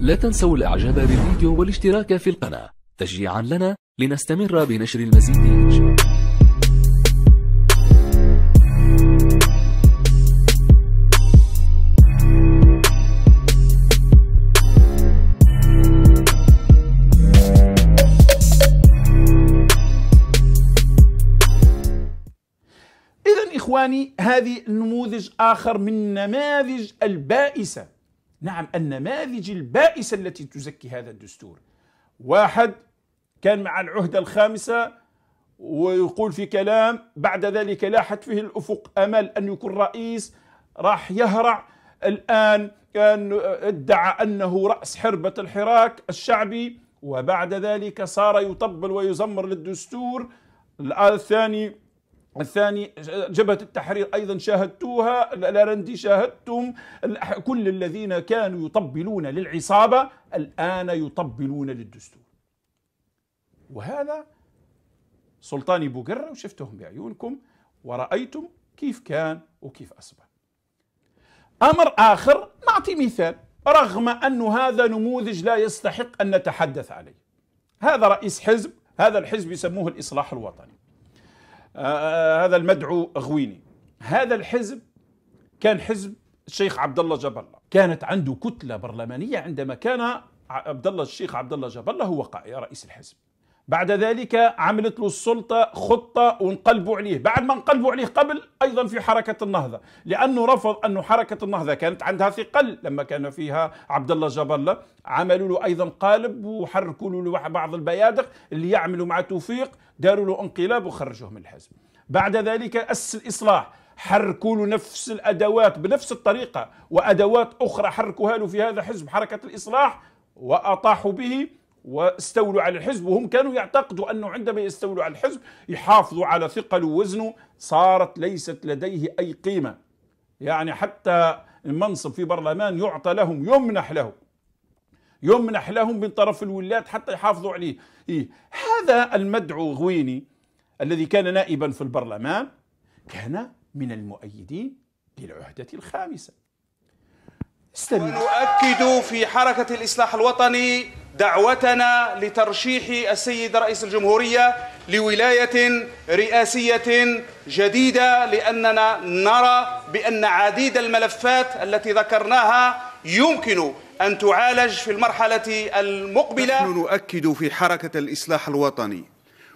لا تنسوا الاعجاب بالفيديو والاشتراك في القناة تشجيعا لنا لنستمر بنشر المزيد إخواني هذه نموذج آخر من نماذج البائسة نعم النماذج البائسة التي تزكي هذا الدستور واحد كان مع العهدة الخامسة ويقول في كلام بعد ذلك لاحت فيه الأفق أمل أن يكون رئيس راح يهرع الآن كان ادعى أنه رأس حربة الحراك الشعبي وبعد ذلك صار يطبل ويزمر للدستور الآن الثاني الثاني جبهة التحرير أيضا شاهدتوها الأرندي شاهدتم كل الذين كانوا يطبلون للعصابة الآن يطبلون للدستور وهذا سلطاني بوقرة وشفتهم بعيونكم ورأيتم كيف كان وكيف أصبح أمر آخر نعطي مثال رغم أن هذا نموذج لا يستحق أن نتحدث عليه هذا رئيس حزب هذا الحزب يسموه الإصلاح الوطني آه، هذا المدعو غويني هذا الحزب كان حزب الشيخ عبد الله جاب الله كانت عنده كتله برلمانيه عندما كان عبد الله الشيخ عبد الله جاب الله هو رئيس الحزب بعد ذلك عملت له السلطة خطة وانقلبوا عليه بعد ما انقلبوا عليه قبل أيضا في حركة النهضة لأنه رفض أن حركة النهضة كانت عندها ثقل لما كان فيها عبد الله جبلة عملوا له أيضا قالب وحركوا له بعض البيادق اللي يعملوا مع توفيق داروا له انقلاب وخرجوه من الحزب بعد ذلك أس الإصلاح حركوا له نفس الأدوات بنفس الطريقة وأدوات أخرى حركوها له في هذا حزب حركة الإصلاح وأطاحوا به واستولوا على الحزب وهم كانوا يعتقدوا أنه عندما يستولوا على الحزب يحافظوا على ثقله ووزنه صارت ليست لديه أي قيمة يعني حتى المنصب في برلمان يعطى لهم يمنح له يمنح لهم من طرف الولاة حتى يحافظوا عليه إيه؟ هذا المدعو غويني الذي كان نائبا في البرلمان كان من المؤيدين للعهدة الخامسة استمع. ونؤكد في حركة الإصلاح الوطني دعوتنا لترشيح السيد رئيس الجمهورية لولاية رئاسية جديدة لأننا نرى بأن عديد الملفات التي ذكرناها يمكن أن تعالج في المرحلة المقبلة نحن نؤكد في حركة الإصلاح الوطني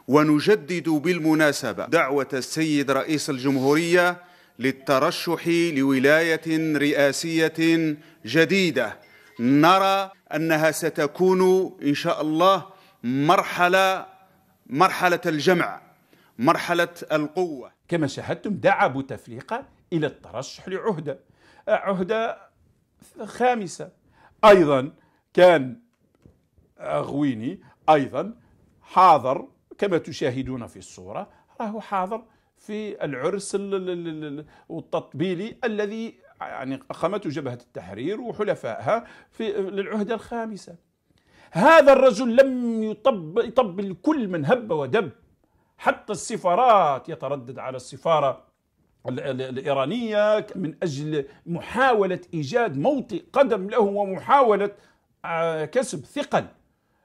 ونجدد بالمناسبة دعوة السيد رئيس الجمهورية للترشح لولاية رئاسية جديدة نرى أنها ستكون إن شاء الله مرحلة مرحلة الجمع مرحلة القوة كما شاهدتم دعا بوتفليقة إلى الترشح لعهدة عهدة خامسة أيضا كان غويني أيضا حاضر كما تشاهدون في الصورة راهو حاضر في العرس والتطبيلي الذي يعني قامته جبهة التحرير وحلفائها في للعهدة الخامسة هذا الرجل لم يطب يطبل كل من هب ودب حتى السفارات يتردد على السفارة الإيرانية من أجل محاولة إيجاد موطئ قدم له ومحاولة آه، كسب ثقل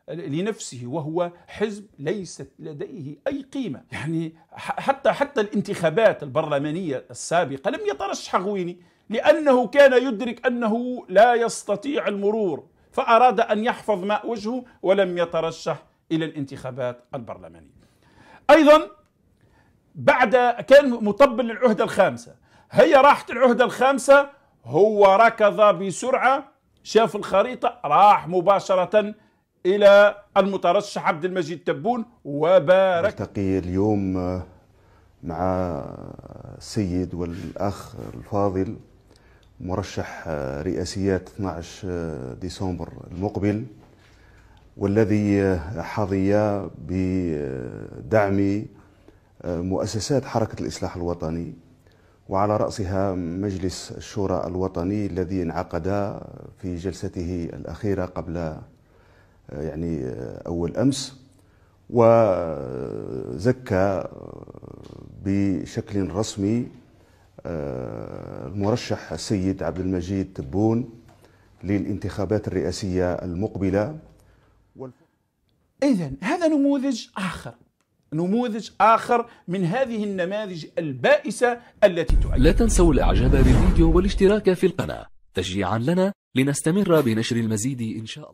لنفسه وهو حزب ليست لديه اي قيمه، يعني حتى حتى الانتخابات البرلمانيه السابقه لم يترشح غويني لأنه كان يدرك أنه لا يستطيع المرور فأراد أن يحفظ ماء وجهه ولم يترشح إلى الانتخابات البرلمانية أيضا بعد كان مطبل للعهدة الخامسة هي راحت العهدة الخامسة هو ركض بسرعة شاف الخريطة راح مباشرة إلى المترشح عبد المجيد تبون وبارك نلتقي اليوم مع السيد والأخ الفاضل مرشح آه، رئاسيات 12 آه، ديسمبر المقبل والذي آه، حظي بدعم مؤسسات حركة الإصلاح الوطني وعلى رأسها مجلس الشورى الوطني الذي انعقد في جلسته الأخيرة قبل يعني أول أمس وزكى بشكل رسمي آه، المرشح السيد عبد المجيد تبون للانتخابات الرئاسية المقبلة إذا هذا نموذج آخر نموذج آخر من هذه النماذج البائسة التي تؤكد لا تنسوا الإعجاب بالفيديو والاشتراك في القناة تشجيعا لنا لنستمر بنشر المزيد إن شاء الله